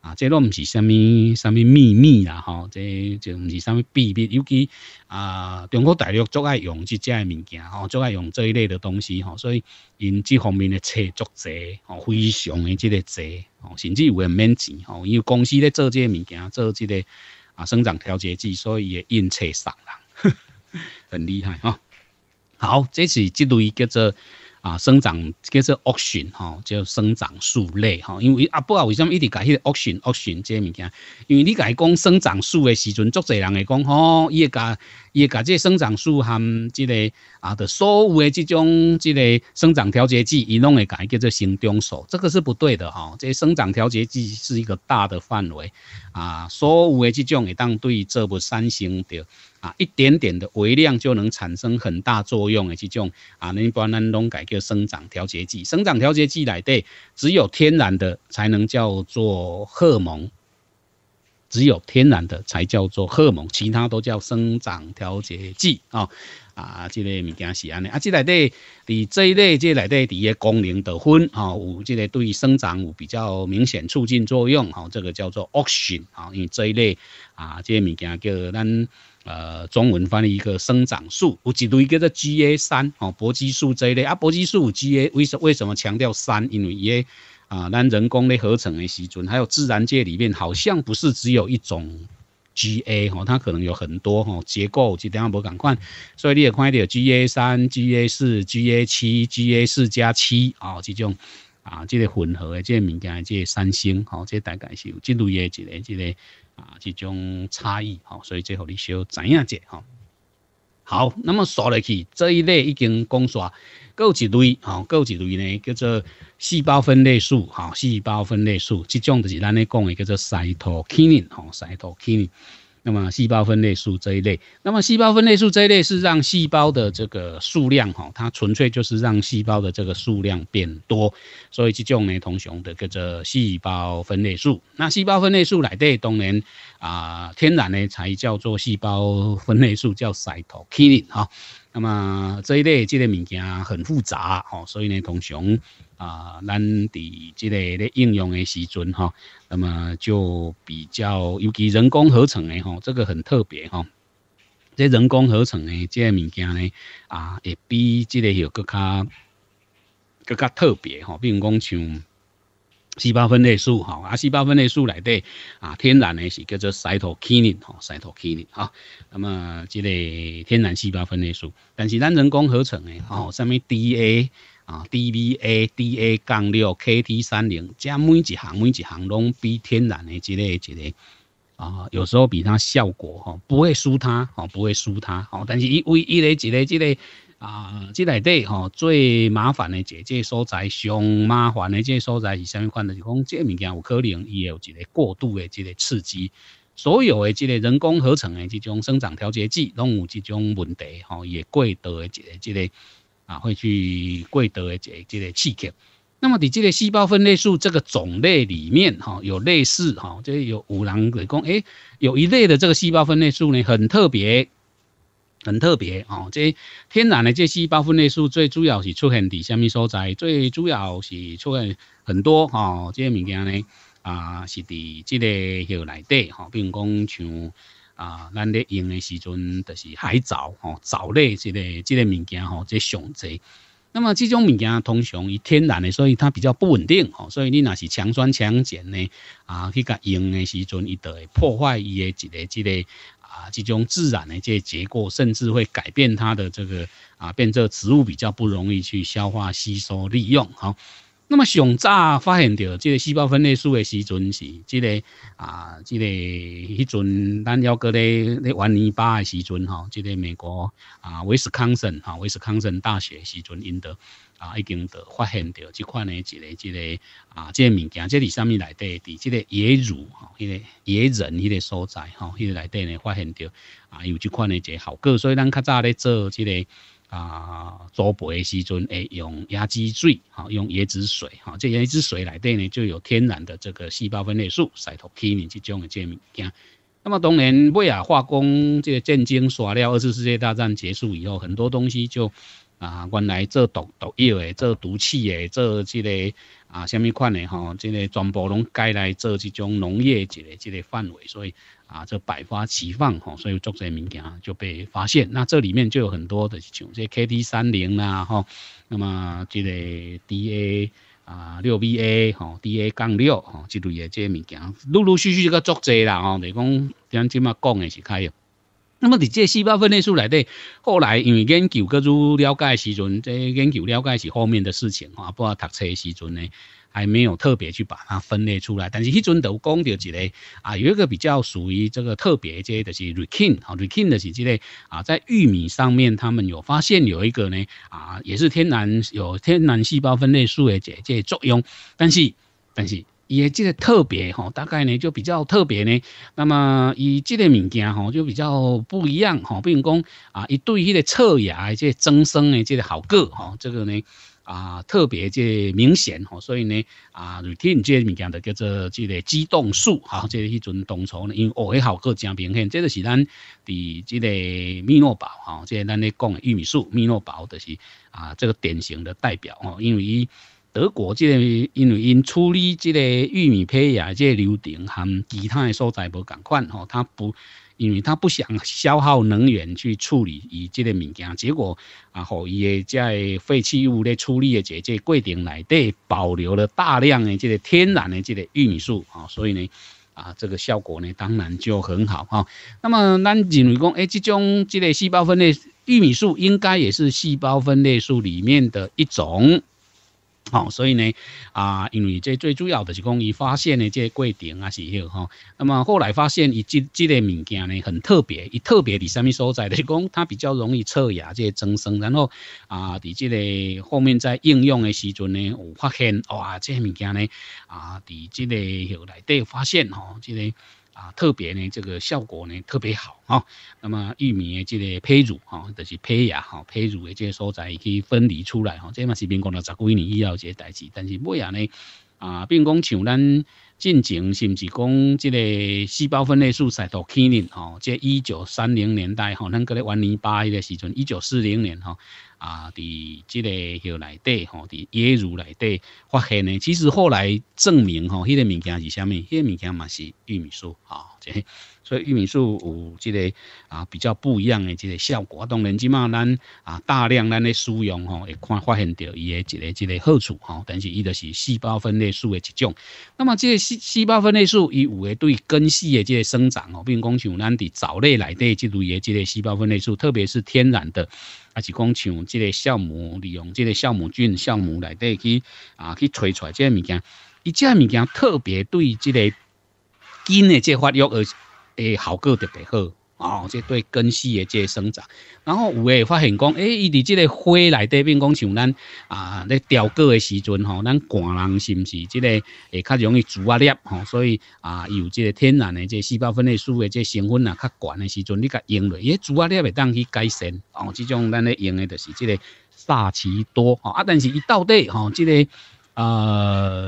啊，这都唔是啥咪啥咪秘密啦，吼，这就唔是啥咪秘密，尤其啊，中国大陆足爱用这只物件，吼，足爱用这一类的东西，吼，所以因这方面嘅车足贼，吼，非常嘅这个贼，吼，甚至有人免钱，吼，因为公司咧做这物件，做这个啊生长调节剂，所以会因车杀人，很厉害，哈。好，这是这类叫做。啊，生长叫做 oxygen 哈，叫生长素类哈，因为阿波啊，为什么一直讲迄个 oxygen oxygen 这个物件？因为你讲生长素的时阵，做侪人会讲吼，伊会价。也把这生长素含之个啊的所有的这种即个生长调节剂，伊弄的改叫做生长素，这个是不对的哈。这些生长调节剂是一个大的范围啊，所有的这种，当对这部三型的啊，一点点的微量就能产生很大作用的这种啊，你不然拢改叫生长调节剂。生长调节剂来对，只有天然的才能叫做荷蒙。只有天然的才叫做荷尔蒙，其他都叫生长调节剂啊啊，这类物件是安尼啊。这类，你这一类，这类，第一功能得分啊，有这类对生长有比较明显促进作用啊，这个叫做 a u t i n 啊。因为这一类啊，这些物件叫咱呃中文翻译一个生长素，有一类叫做 GA 三啊，勃激素这一类啊，勃激素 GA 为什为什么强调三？因为也啊，咱人工的合成的时准，还有自然界里面好像不是只有一种 GA 吼，它可能有很多吼结构，即等下无讲款。所以你也看到 GA 三、GA 四、GA 七、GA 四加七啊，即种啊，即个混合的这物件，即三星吼，这大概是有这类的一个即个啊，即种差异吼，所以最后你要怎样者吼。好，那么刷落去这一类已经讲刷。够一类吼，够一类呢，叫做细胞分裂素吼，细胞分裂素，即种就是咱咧讲的叫做 c y 西妥克宁吼，i 妥克宁。那么细胞分裂素这一类，那么细胞分裂素这一类是让细胞的这个数量吼，它纯粹就是让细胞的这个数量变多。所以这种呢，同雄的叫做细胞分裂素。那细胞分裂素来的当然啊，天然呢才叫做细胞分裂素，叫 c y o 西妥克宁啊。那么这一类这类物件很复杂吼，所以呢，通常啊，咱伫这类咧应用的时阵哈，那么就比较尤其人工合成的吼，这个很特别哈。这人工合成的这类物件呢啊，也比这类要更加更加特别哈。比如讲像。细胞分裂素，哈啊！细胞分裂素里底啊，天然的是叫做西妥克宁，哈西 i 克宁啊。那么这个天然细胞分裂素，但是咱人工合成的，哈什物 DA 啊、DBA、DA 杠六、KT 三零，这每一行每一行拢比天然的这个这个啊，有时候比它效果哈不会输它，哈不会输它，哈。但是伊为一的一个这个。啊，即里底吼最麻烦的即个所在，上麻烦的即个所在是啥物款？就是讲即个物件有可能伊有一个过度的这个刺激，所有的这个人工合成的这种生长调节剂拢有这种问题吼，也贵得的个这个啊会去贵得的个这个刺激。那么你即个细胞分裂素这个种类里面哈，有类似哈，即有五郎讲哎，有一类的这个细胞分裂素呢很特别。很特别哦，这天然的这细胞分裂素最主要是出现伫虾米所在？最主要是出现很多哦，这些物件呢啊是伫这个许内底哦，比如讲像啊咱咧用的时阵，就是海藻哦，藻类这个这个物件吼，即上侪。那么这种物件通常以天然的，所以它比较不稳定哦，所以你若是强酸强碱呢啊去甲用的时阵，伊都会破坏伊的一个这个。啊，这种自然的这结构，甚至会改变它的这个啊，变这植物比较不容易去消化吸收利用。好，那么上早发现到这个细胞分裂素的时阵是，这个啊，这个迄阵，咱姚哥咧咧玩泥巴的时阵哈，这个美国啊，威斯康省哈，威斯康省大学时阵赢得。啊，已经到发现到即款呢，一个、一个啊，即物件，即底上面来底，伫即个野乳吼，迄个野人迄个所在吼，迄个来底呢，发现到啊，有即款呢一个效果，所以咱较早咧做即个啊，做培备时阵诶，用椰子水，好用椰子水，好，这椰子水来底呢就有天然的这个细胞分裂素，使脱起面去种的即物件。那么当年威尔化工这个战争耍了，二次世界大战结束以后，很多东西就。啊，原来做毒毒药的、做毒气的、做这个啊，什么款的吼，这个全部拢改来做这种农业这个这个范围，所以啊，这百花齐放吼，所以作这物件就被发现。那这里面就有很多的像这 K T 三零啦吼，那么这个 D A 啊六 B A 吼 D A 杠六吼这类的这些物件，陆陆续续一个作侪啦吼，你讲点即嘛讲的是开药。那么这细胞分裂出来呢，后来因为研究各种了解的时阵，这研究了解是后面的事情啊，包括读车时阵呢，还没有特别去把它分类出来。但是迄阵都讲到一个啊，有一个比较属于这个特别，这就是 rekin，rekin 的是这类啊，在玉米上面他们有发现有一个呢啊，也是天然有天然细胞分类素的这作用，但是但是。伊即个特别吼，大概呢就比较特别呢。那么伊即个物件吼就比较不一样吼，并讲啊，伊对迄个侧芽、即增生诶即个效果吼，这个呢啊特别即明显吼。所以呢啊，瑞天即个物件就叫做即个激动素哈。即迄阵当初呢，因为学诶效果真明显，这个是咱伫即个咪诺宝哈。即咱咧讲玉米素，咪诺宝的是啊这个典型的代表哦，因为。德国即个，因为因处理即个玉米胚芽即流程含其他的所在无同款吼，他不，因为他不想消耗能源去处理伊即个物件，结果，然后伊诶在废弃物咧处理的即即柜顶内底保留了大量的即个天然的即个玉米素啊，所以呢，啊，这个效果呢当然就很好啊。那么咱认为讲，哎，即种即个细胞分裂玉米素应该也是细胞分裂素里面的一种。好，所以呢，啊，因为这最主要的是讲，伊发现的这些过程啊是许哈。那么后来发现，伊这这个物件呢很特别，伊特别伫什么所在？就是讲，它比较容易测牙这些增生，然后啊，伫这个后面在应用的时阵呢，有发现，哇，这些物件呢，啊，伫这个后来底发现，吼，这个。啊，特别呢，这个效果呢特别好啊。那么玉米的这个胚乳哈，就是胚芽哈，胚乳的这些所在可以分离出来哈。这嘛是民国了十几年以后这代志，但是尾啊呢啊，并讲像咱进前是不是讲这个细胞分裂术才到起呢哈，即一九三零年代哈，那个咧晚年八迄的时阵，一九四零年哈。啊，伫即个迄内底吼，伫耶如内底发现呢，其实后来证明吼，迄个物件是啥物？迄个物件嘛是玉米酥吼，即系。所以玉米素有这个啊比较不一样的这个效果，当然，即嘛咱啊大量咱的使用吼，会看发现到伊的一个这个好处吼。但是伊就是细胞分裂素的一种。那么这个细细胞分裂素伊有诶对根系的这个生长哦，并讲像咱的藻类来对，即类伊的这个细胞分裂素，特别是天然的，还是讲像这个酵母利用这个酵母菌酵母来对去啊去催出来这个物件。伊这个物件特别对这个根的这发育而。诶，效果特别好哦，即对根系诶即生长，然后有诶发现讲，诶，伊伫即个花内底，变讲像咱啊咧雕刻诶时阵吼，咱寒人是不是即个会较容易蛀啊裂吼？所以啊，有即个天然诶即细胞分裂素诶即成分啊，较悬诶时阵你甲用落，也蛀啊裂会当去改善哦。这种咱咧用诶就是即个萨奇多啊，但是伊到底吼，即个啊，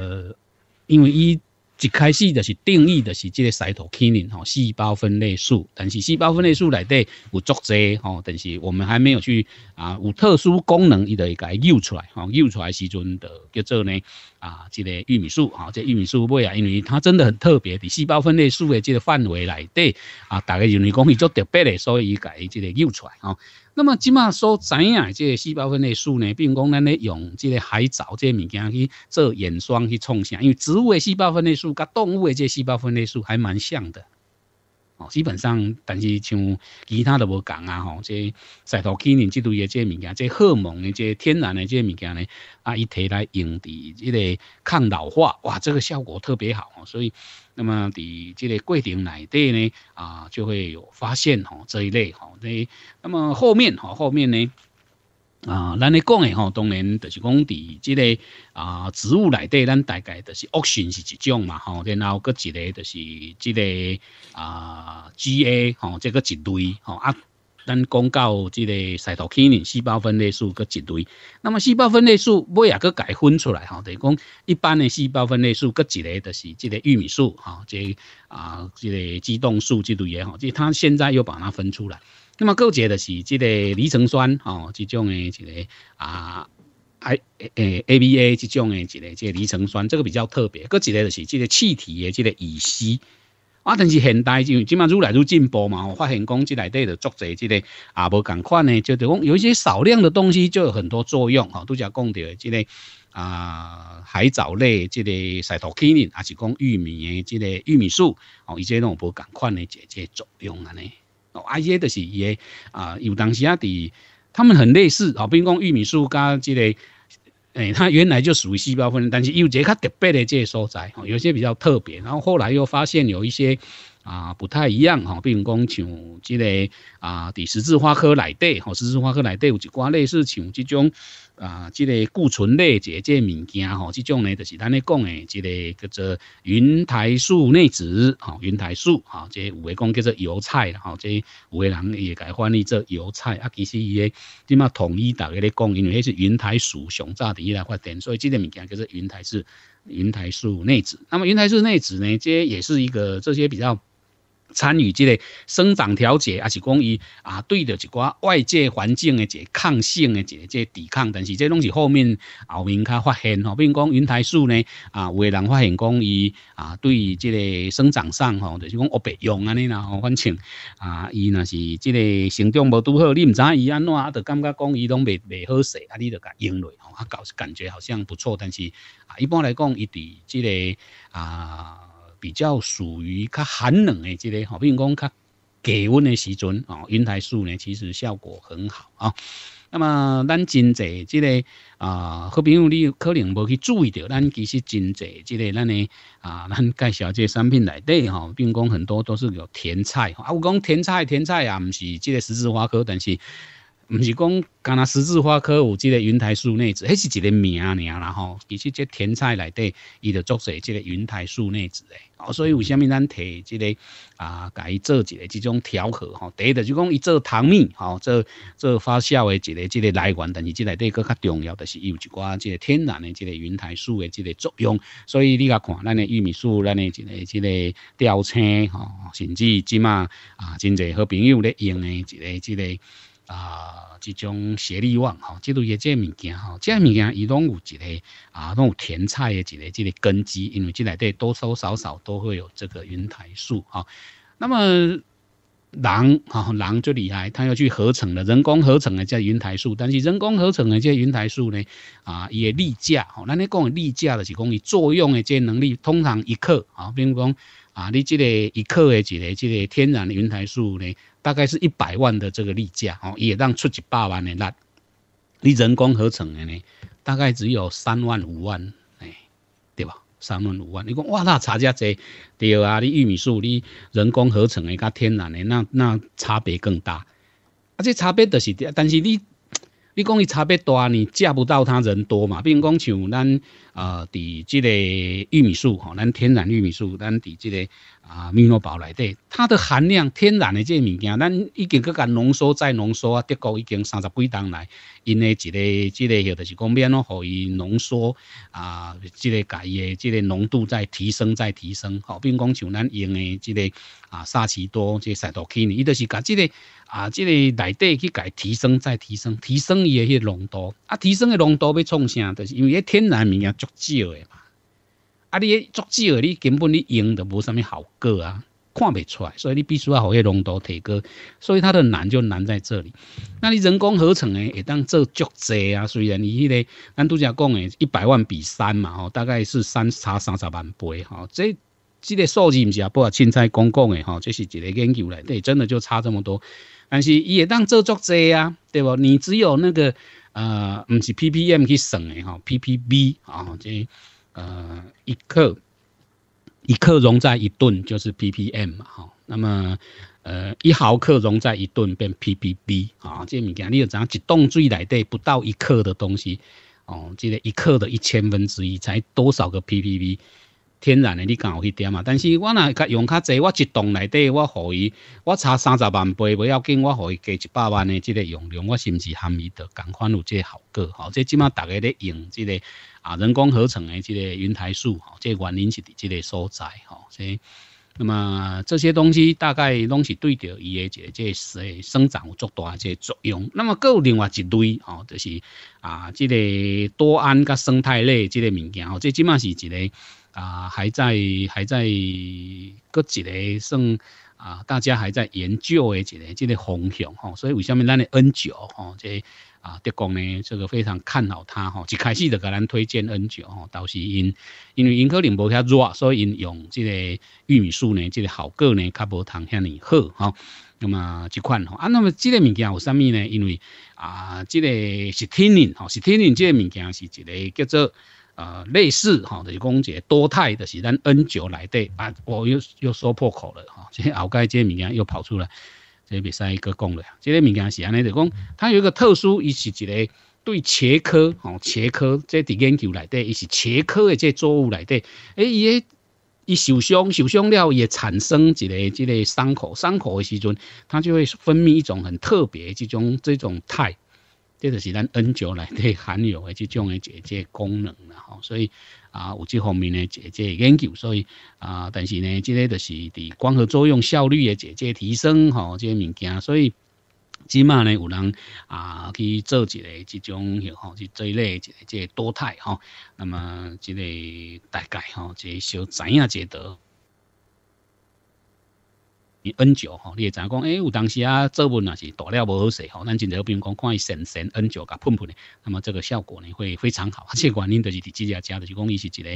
因为伊。一开始的是定义的是这个 t 头 k i n e 哈，细胞分类数，但是细胞分类数里底有作者哈，但是我们还没有去啊，有特殊功能，伊得会改出来哈，揪出来时阵的叫做呢啊，这个玉米素哈，这玉米素不啊，因为它真的很特别，伫细胞分类数的这个范围里底啊，大概有为讲伊做特别的，所以伊改这个诱出来哈。那么即码所知影，即个细胞分类素呢，并讲咱咧用即个海藻即个物件去做眼霜去冲啥，因为植物的细胞分类素甲动物的这细胞分类素还蛮像的。哦，基本上，但是像其他都无共啊，吼，即赛头起染之类嘢，即物件，即荷蒙咧，即天然的即物件呢，啊，伊提来用伫即个抗老化，哇，这个效果特别好啊，所以，那么伫即个桂林内底呢，啊，就会有发现吼这一类吼，那，那么后面吼后面呢？啊，咱咧讲诶吼，当然就是讲伫即个啊植物内底，咱大概就是恶性是一种嘛吼，然后搁一个就是即个啊 G A 吼，这个一类吼啊，咱讲到即个细胞器，细胞分类数个一类。那么细胞分类数，尾也个改分出来吼，等于讲一般诶细胞分类数各一类，就是即个玉米素吼，即啊即个机动素即类也好，即它现在又把它分出来。那么，搁一个的是，这个磷酸酸哦，即种诶一个啊，I 诶 ABA 这种诶一个，这个磷酸酸，这个比较特别。搁一个就是这个气体诶，这个乙烯。啊，但是现代就即嘛愈来愈进步嘛，我发现讲即内底的作者即个啊无同款呢，就等于讲有一些少量的东西就有很多作用哈。都叫讲到的即个啊海藻类即个噻托基宁，还是讲玉米诶即个玉米素哦，一些种无同款诶，即即作用啊呢。I A 就是伊 A 啊，有当时啊迪，他们很类似啊，比如讲玉米树加之类，诶，它原来就属于细胞分，但是有者较特别的这些所在，有些比较特别，然后后来又发现有一些。啊，不太一样哈。比如讲，像这个啊，第十字花科内的，吼，十字花科内的有一寡类似像这种啊，这个固醇类这这物件，吼，这种呢，就是咱咧讲的这个叫做云台树内酯，吼，云台树，啊，这有诶讲叫做油菜，吼，这有诶人也会翻译做油菜，啊，其实伊诶起码统一大家咧讲，因为迄是云台树上第一来发展，所以即个物件叫做云台素。云台树内酯。那么云台素内酯呢，即也是一个这些比较。参与即个生长调节，还是讲伊啊，对着一寡外界环境一个抗性个即即抵抗，但是这拢是后面后面较发现吼，比如讲云台树呢，啊有的人发现讲伊啊，对于即个生长上吼，就是讲恶白用安尼啦，吼，反正啊，伊那是即个成长无拄好，你唔知影伊安怎，啊，就感觉讲伊拢未未好势，啊，你就甲用落吼，啊，搞感觉好像不错，但是啊，一般来讲，伊对即个啊。比较属于较寒冷的这类，哈，比如讲较低温的时阵，啊，云台素呢，其实效果很好啊。那么咱真侪这类啊，好朋友你可能无去注意到，咱其实真侪这类，咱呢啊，咱介绍这产品内底，吼，比如讲很多都是有甜菜，啊，我讲甜菜，甜菜啊，唔是这个十字花科，但是。唔是讲，干那十字花科有这个云台树内子，迄是一个名尔啦吼。其实这甜菜内底，伊就作成这个云台树内子诶。哦，所以为虾米咱摕这个啊，甲伊做一个这种调和吼？第一的是讲伊做糖蜜吼，做做发酵的一个这个来源。但是这内底搁较重要，就是伊有一寡这个天然的这个云台树的这个作用。所以你甲看，咱诶玉米树，咱诶一个这个吊青吼，甚至即马啊真侪好朋友咧用的一个这个。啊，这种协力网哈，即都伊这物件哈，这物件伊拢有一个啊，拢有甜菜的一个这个根基，因为即内底多多少少都会有这个云苔素哈。那么狼啊，狼最厉害，他要去合成的，人工合成的叫云苔素，但是人工合成的这云苔素呢，啊，伊个例价哈，那你讲例价的是讲伊作用的这能力，通常一克啊，比如讲啊，你这个一克的这个这个天然的云苔素呢。大概是一百万的这个例价哦，也让出几百万的那，你人工合成的呢，大概只有三万五万，哎，对吧？三万五万，你讲哇那差价侪，对啊，你玉米素你人工合成的较天然的那那差别更大，啊这差别就是，但是你你讲伊差别大，你嫁不到他人多嘛，比如讲像咱呃，伫这个玉米素吼，咱天然玉米素，咱伫这个。啊，米诺宝内底，它的含量天然的这物件，咱已经搁甲浓缩再浓缩啊。德国已经三十几吨内，因为一个这个，就是讲免咯，互伊浓缩啊，即个甲伊的即个浓度再提升再提升。好，并讲像咱用的即个啊萨奇多即个赛多曲呢，伊都是甲即个啊即个内底去甲提升再提升，提升伊的迄浓度。啊，提升的浓度要创啥？就是因为天然物件足少的嘛。你迹诶，你根本你用都无啥物效果啊，看不出来，所以你必须要化学浓度提高，所以它的难就难在这里。那你人工合成诶，会当做足侪啊。虽然你迄个，咱拄则讲诶，一百万比三嘛，吼，大概是三差三十万倍，吼，所即这个数字毋是啊，不啊，凊彩讲讲诶，吼，这是一个研究来，对，真的就差这么多。但是伊会当做足侪啊，对不？你只有那个呃，唔是 ppm 去省诶，吼，ppb 啊，这。呃，一克，一克溶在一吨就是 ppm 哈。那么，呃，一毫克溶在一吨变 ppb 啊。这物件你要怎样一桶水内底不到一克的东西哦？这个一克的一千分之一才多少个 ppb？天然的你敢有迄点嘛？但是我那用卡济，我一桶内底我可以我差三十万倍不要紧，我可以加一百万的这个用量，我是不是含伊的，敢款有这效果？好，这起码大家咧用这个。啊，人工合成的这个云苔素，吼，这原因是的，这个所在，吼，所以，那么这些东西大概拢是对着伊的这个生生长有足大这作用。那么，够有另外一类，吼，就是啊，这个多胺甲生态类这个物件，吼，这即嘛是一个啊，还在还在搁一个算。啊，大家还在研究的一个这个方向，吼，所以为什么咱的 N 九，吼，这。啊，德国呢，这个非常看好他吼，一开始就给咱推荐 N 九吼，倒是因因为因可能无遐热，所以用这个玉米素呢，这个效果呢，较无通遐尼好哈。那么这款吼，啊，那么这个物件有啥咪呢？因为啊，这个是天然吼，是天然，这个物件是一个叫做呃类似吼，就是讲个多肽，就是咱 N 九来的啊，我又又说破口了哈，这些后盖这物件又跑出来。即比赛个讲咧，即个物件是安尼，就讲它有一个特殊，伊是一个对茄科吼茄科，在滴研究内底，伊是茄科的这作物内底，诶伊伊受伤受伤了，也产生一个即个伤口伤口的时阵，它就会分泌一种很特别这种这种肽。这就是咱 N 九内底含有的这种的一个功能了吼，所以啊有这方面的一个研究，所以啊但是呢，这个就是伫光合作用效率的直接提升吼这些物件，所以起码呢有人啊去做一个这种吼是这一类一个这多肽吼，那么这个大概吼，一个小知影就到。N 九吼，你会知影讲，哎，有当时啊，作文也是大了无好势吼。咱真在比如讲，看伊神神 N 九甲喷喷的，那么这个效果呢会非常好。而且原因就是伫这家家就是讲，伊是一个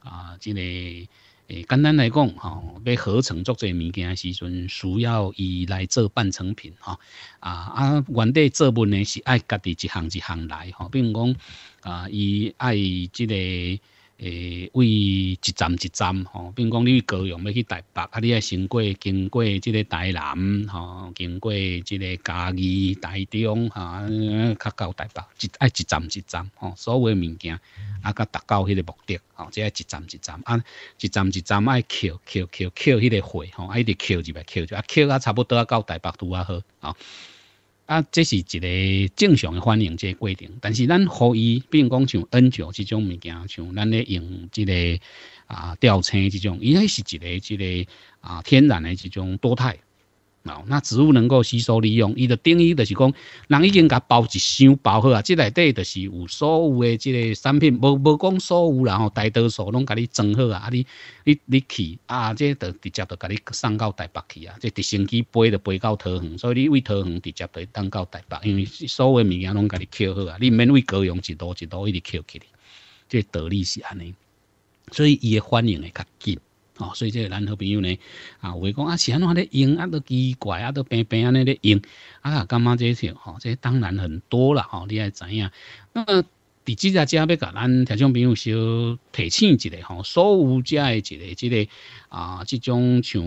啊，一个诶，简单来讲吼，要合成做这物件时阵，需要伊来做半成品吼。啊啊，原底作文呢是爱家己一项一项来吼，比如讲啊，伊爱这个。诶，为一站一站吼，并讲你高雄要去台北，啊，你爱先过经过即个台南吼，经过即个嘉义、台中哈，较到台北一爱一站一站吼，所有物件啊，较达到迄个目的吼，即爱一站一站，啊，一站一站爱捡扣扣扣迄个货吼，啊，一直捡入来捡就，啊，扣啊差不多啊，到台北拄啊好吼。啊，这是一个正常的反应，这个规定。但是咱可以，比如讲像 N 九这种物件，像咱咧用这个啊吊车这种，伊迄是一个这个啊天然的这种多肽。那植物能够吸收利用，伊的定义就是讲，人已经甲包一箱包好啊，即内底就是有所有诶即个产品，无无讲所有然后大多数拢甲你装好啊，啊你你你去啊，即就直接就甲你送到台北去啊，即直升机飞就飞到桃园，所以你为桃园直接可以送到台北，因为所有物件拢甲你扣好啊，你免为高雄一路一路一直扣起咧，即道理是安尼，所以伊的反应会较紧。哦，所以这男好朋友呢，啊，会讲啊，是安怎咧用啊，都奇怪啊，都平平安尼咧用，啊，干嘛这些？吼，这当然很多了，哦，你也知影。那么，第几只家要甲咱听众朋友稍提醒一下，吼，所有只个一个，这个啊，这种像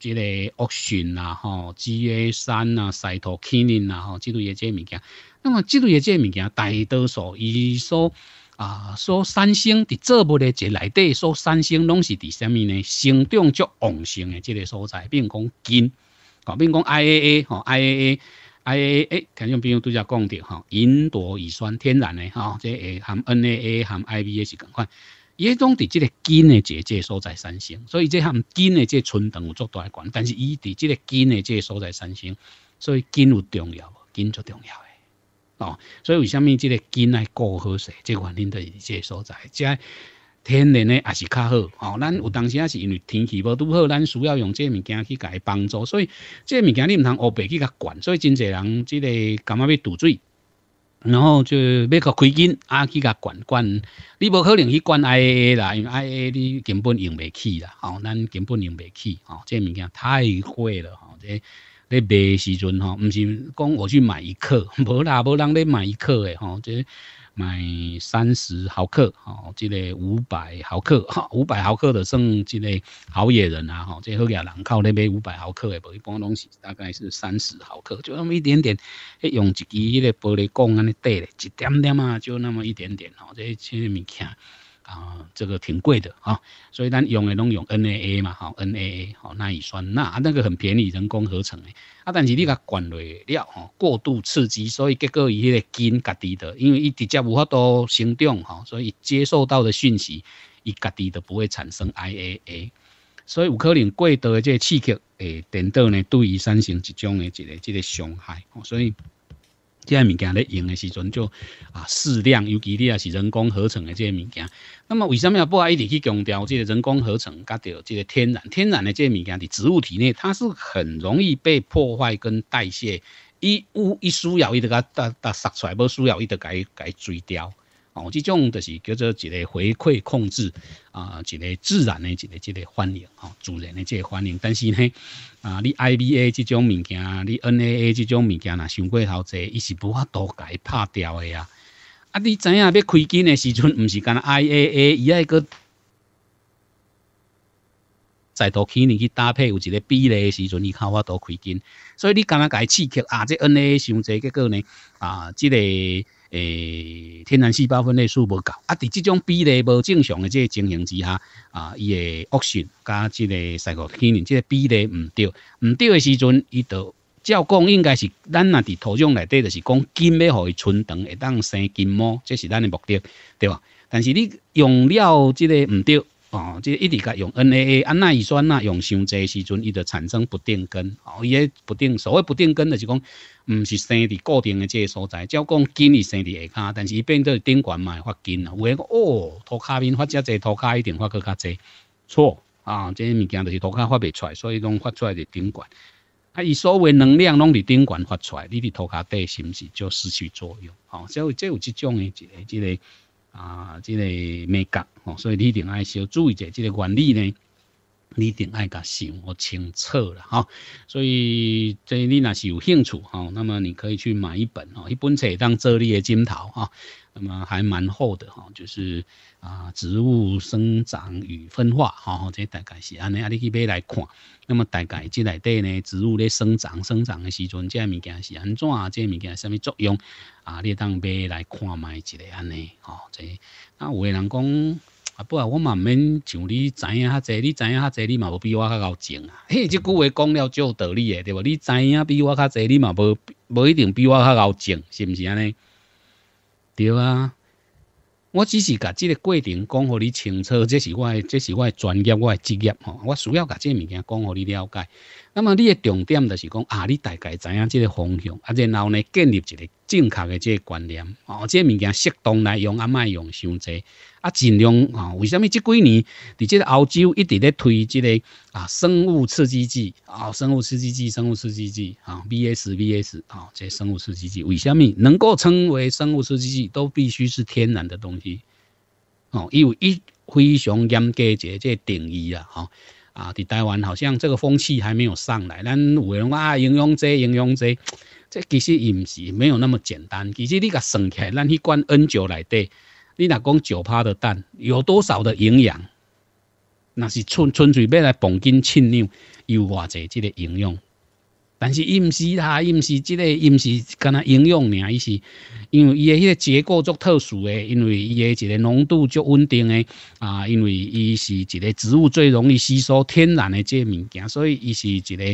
这个恶讯啊，吼，职业山啊，西 i n g 啊，吼，这类的这物件，那么这类的这物件大多数，伊所。啊，说三星伫作物咧一内底，说三星拢是伫啥物呢？生长足旺盛的这个所在，并讲金，啊，并讲 I A A 吼，I A A，I A A，哎，刚刚比如都才讲着吼，银哚乙酸天然的哈，即个含 N A A 含 I B S 更快，也总伫即个金的即个所在生所以即含金的即个存等有足大关系，但是伊伫即个金的即个所在生所以金有重要，金足重要。哦，所以为什么这个金来顾好使？这原因的即个所在，这天然诶也是较好。哦，咱有当时也是因为天气无都好，咱需要用这物件去给伊帮助，所以这物件你唔通黑白去甲它管。所以真侪人这个感觉要堵嘴，然后就要给开金啊去甲管管，你无可能去管 I A 啦，因为 I A 你根本用未起啦。哦，咱根本用未起哦，这物件太贵了哦，这。咧卖时阵吼，毋是讲我去买一克，无啦，无人咧买一克诶，吼，这买三十毫克，吼，即个五百毫克，哈，五百毫克的算即个好野人啊，吼，即好野人靠咧买五百毫克诶，无一般拢是大概是三十毫克，就那么一点点，用一支迄个玻璃罐安尼滴，一点点啊，就那么一点点，吼，这这物件。啊，这个挺贵的啊，所以咱用诶拢用 NAA 嘛，好 NAA 好，那乙酸钠啊，那个很便宜，人工合成诶，啊，但是你甲灌累了，哈，过度刺激，所以结果伊迄个根家己的，因为伊直接无法度生长，哈，所以接受到的讯息，伊家己都不会产生 IAA，所以有可能过度诶这刺激诶，等到呢对伊产生一种诶一个这个伤害，所以。这个物件咧用的时阵，就啊适量，尤其你也是人工合成的这些物件。那么为什么不挨一直去强调这个人工合成，加着这个天然？天然的这些物件，伫植物体内它是很容易被破坏跟代谢，一无一需要伊得个得得杀出来，无需要伊得改改追掉。哦，这种就是叫做一个回馈控制啊，一个自然的，一个即个反应哦，自然的这个欢迎。但是呢。啊，你 I B A 这种物件，你 N A A 这种物件若伤过头侪，伊是无法甲伊拍掉的啊。啊，你知影要开金的时阵，毋是讲 I A A 伊爱个再度起你去搭配有一个比例的时阵，较有我度开金。所以你刚甲伊刺激啊，即 N A A 伤侪结果呢？啊，即个。诶、天然细胞分裂数无够，啊，伫即种比例无正常的即个情形之下，啊，伊的恶性加即个赛克肯定即个比例毋对，毋对的时阵，伊就照讲应该是咱啊伫土壤内底，就是讲金要互伊存长，会当生金毛，这是咱的目的，对吧？但是你用了即个毋对。哦，即一直甲用 NAA 啊，那乙酸钠用上济时阵，伊就产生不定根。哦，伊个不定所谓不定根就是讲，唔是生伫固定的即个所在，只要讲根是生伫下骹，但是伊变做顶冠嘛发根啊。有人讲哦，涂骹面发遮济，涂骹一定发搁较济。错，啊，即个物件就是涂骹发不出来，所以讲发出来伫顶管。啊，伊所谓能量拢伫顶管发出，来，你伫涂骹底是不是就失去作用？哦，所以即有即种嘢一个一个。啊，即、这个美甲吼、哦，所以你一定爱小注意者即个原理呢。你一定爱甲想，我清楚了哈。所以，这你若是有兴趣哈，那么你可以去买一本哦，一本册当做你的金桃哈。那么还蛮厚的哈，就是啊，植物生长与分化哈，这大概是安尼，你去买来看。那么大概这内底呢，植物咧生长、生长的时阵，这物件是安怎，这物件什么作用啊？你当买来看卖一下安尼哈。这那有个人讲。啊不啊，我嘛毋免像你知影较济，你知影较济，你嘛无比我较贤精啊。嘿，即句话讲了就有道理诶，对无？你知影比我较济，你嘛无无一定比我较贤，精，是毋是安尼？对啊，我只是甲即个过程讲互你清楚，这是我、这是我专业，我诶职业吼，我需要甲即物件讲互你了解。那么你的重点就是讲啊，你大概知影这个方向，啊，然后呢建立一个正确的这个观念，哦，这物件适当来用啊，莫用伤济，啊，尽量啊。为什么这几年在这个欧洲一直在推这个啊生物刺激剂啊，生物刺激剂，生物刺激剂啊，BS，BS 啊，这生物刺激剂。为什么能够称为生物刺激剂，都必须是天然的东西，哦，有一非常严格的这个定义啊，哈。啊，在台湾好像这个风气还没有上来，咱有人啊，营养剂、营养剂，这其实也唔是没有那么简单。其实你甲算起，来，咱去管 N 九内底，你若讲九趴的蛋有多少的营养，那是纯纯粹要来捧金庆量，有偌济，这个营养。但是伊毋是啦，伊毋是即个，伊毋是敢若营养尔，伊是因为伊诶迄个结构足特殊诶，因为伊诶一个浓度足稳定诶，啊，因为伊是一个植物最容易吸收天然诶即个物件，所以伊是一个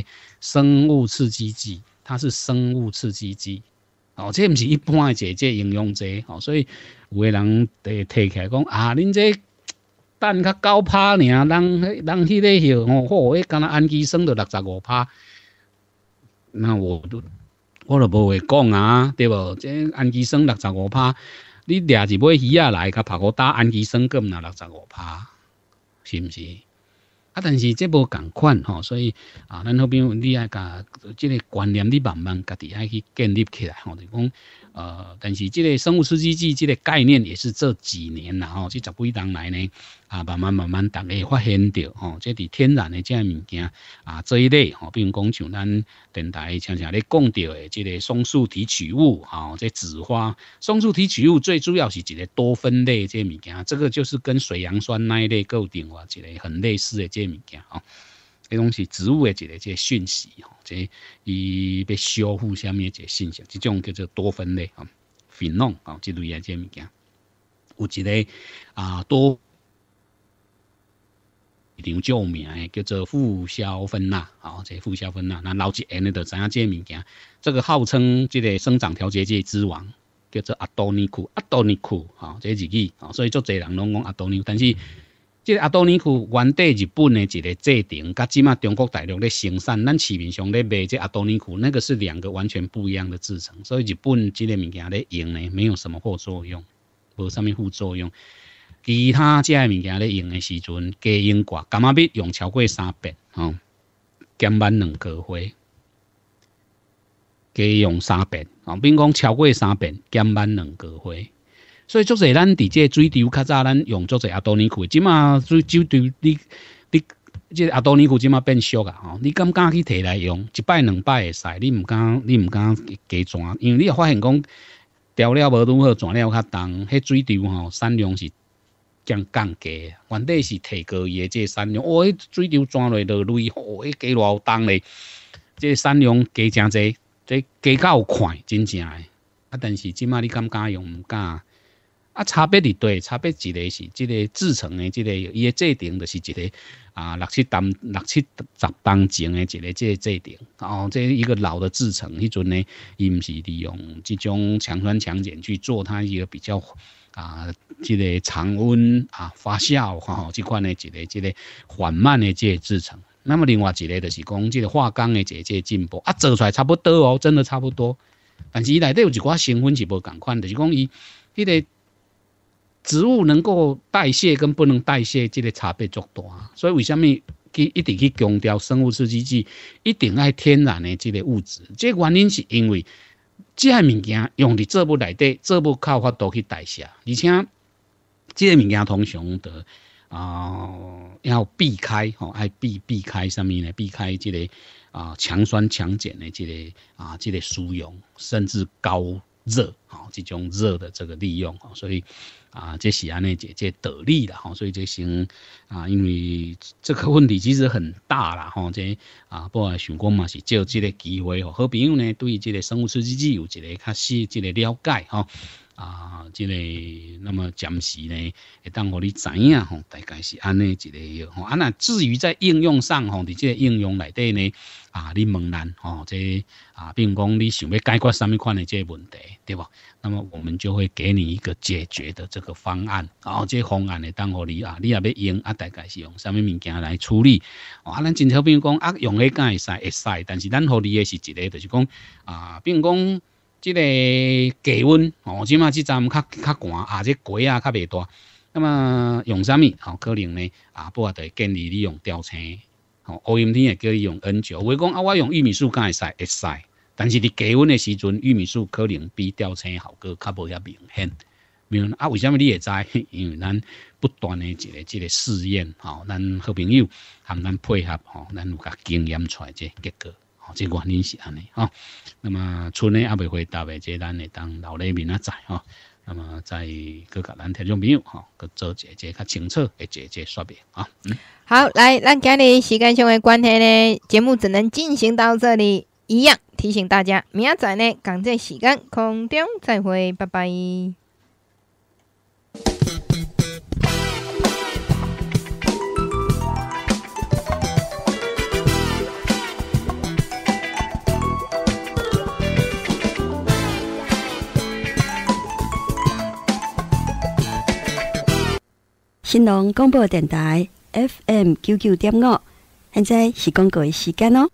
生物刺激剂，它是生物刺激剂。哦，这毋是一般诶，一个营养剂，哦，所以有诶人伫提起来讲啊，恁这蛋较高帕尔，人人迄个吼，哦，迄敢若氨基酸着六十五帕。那我都，我都不会讲啊，对不？这氨基酸六十五帕，你抓一尾鱼啊来，佮白果打氨基酸，咁拿六十五帕，是不是？啊，但是这无同款吼，所以啊，咱后边你啊，甲即个观念你慢慢家底下去建立起来，吼，就讲呃，但是即个生物刺激剂即个概念也是这几年然后这十几年来呢。啊，慢慢慢慢，大家发现到吼，即伫天然的即物件啊，这一类吼，比如讲像咱电台常常咧讲到的即个松树提取物，吼，即紫花松树提取物，最主要是一个多酚类即个物件，这个就是跟水杨酸那一类构成话，一个很类似的即物件哦这东西植物的一个即讯息，即伊要修复下面的即信息，这种叫做多酚类啊，粉用啊，即类也即物件，有一个啊多。一定要名诶，叫做富硝酚啦，好，这个富硝酚啦，那老一辈的知影这物件，这个号称这个生长调节剂之王，叫做阿多尼库，阿多尼库，好，这几句，好，所以做侪人拢讲阿多尼，但是这阿多尼库原地日本的一个制定，甲即码中国大陆咧生产，咱市面上咧卖这阿多尼库，那个是两个完全不一样的制成，所以日本这个物件咧用呢，没有什么副作用，无上面副作用。其他即个物件咧用诶时阵，加用寡，干嘛必用超过三遍吼？减半两过回，加用三遍啊。比如讲超过三遍，减半两过回。所以足侪咱伫即个水貂较早咱用足侪阿多尼古，即马水酒对你你即阿多尼古即马变俗啊！吼，你敢敢去提来用一摆两摆会使？你唔敢你唔敢加转，因为你发现讲调了无如何转了较重，迄水貂吼产量是。降降价，原底是提高伊的即产量。哦，伊水流转来落水，哦，伊加偌重嘞？即产量加诚侪，即加有快，真正诶。啊，但是即卖你敢敢用毋敢？啊，差别伫对，差别一咧是即个制成诶，即个伊诶制定就是一个啊六七担、六七十当前诶一个即个制定。哦，即一个老的制成，迄阵呢伊毋是利用即种强酸强碱去做，它一个比较。啊，即个常温啊发酵哈，这款呢，一个即个缓慢的即个制成。那么另外一个就是讲，即个化工的即个进步啊，做出来差不多哦，真的差不多。但是伊内底有一寡成分是无同款，就是讲伊迄个植物能够代谢跟不能代谢，即个差别足大。所以为什么去一直去强调生物刺激剂一定爱天然的即个物质？即个原因是因为。即个物件用伫这物内底，这物靠法度去代谢，而且即个物件通常的啊要避开吼，爱避避开上面呢，避开这个啊强酸强碱的这个啊这个使用，甚至高热啊这种热的这个利用啊，所以。啊，这是安尼一个得利啦，吼，所以这是，啊，因为这个问题其实很大啦，吼，这啊，不过想讲嘛是借这个机会吼，好朋友呢对这个生物试剂有一个较细、致个了解哈。啊，即个那么暂时呢，会当互你知影吼，大概是安尼一个吼。啊，那至于在应用上吼，即个应用内底呢，啊，你问咱吼，这啊，并讲你想要解决什么款的这问题，对不？那么我们就会给你一个解决的这个方案。然后这方案会当互你啊，你也要用啊，大概是用什么物件来处理？啊，咱今比并讲啊，用个干会使会使，但是咱互你的是一个，就是讲啊，并讲。即个低温，吼，即嘛即站较较寒啊，即鸡啊较袂大。那么用啥物？吼，可能呢，啊，不外就建议你用吊青。吼，阴天也叫你用 N 蕉。我讲啊，我用玉米树干会晒会晒，但是伫低温的时阵，玉米树可能比吊车效果较无遐明显。明？啊，为什么你会知？因为咱不断的一个一个试验，吼，咱好朋友含咱配合，吼，咱有甲经验出来即结果。好，这原因是安尼吼。那么村内阿未回答袂，这咱会当老内明啊在吼。那么在佮咱听众朋友吼，佮做一节较清楚诶，节节说明啊。嗯，好，来，咱今日时间上的关系呢，节目只能进行到这里。一样提醒大家，明仔呢工作时间空中再会，拜拜。新浪广播电台 FM 九九点五，现在是广告的时间哦。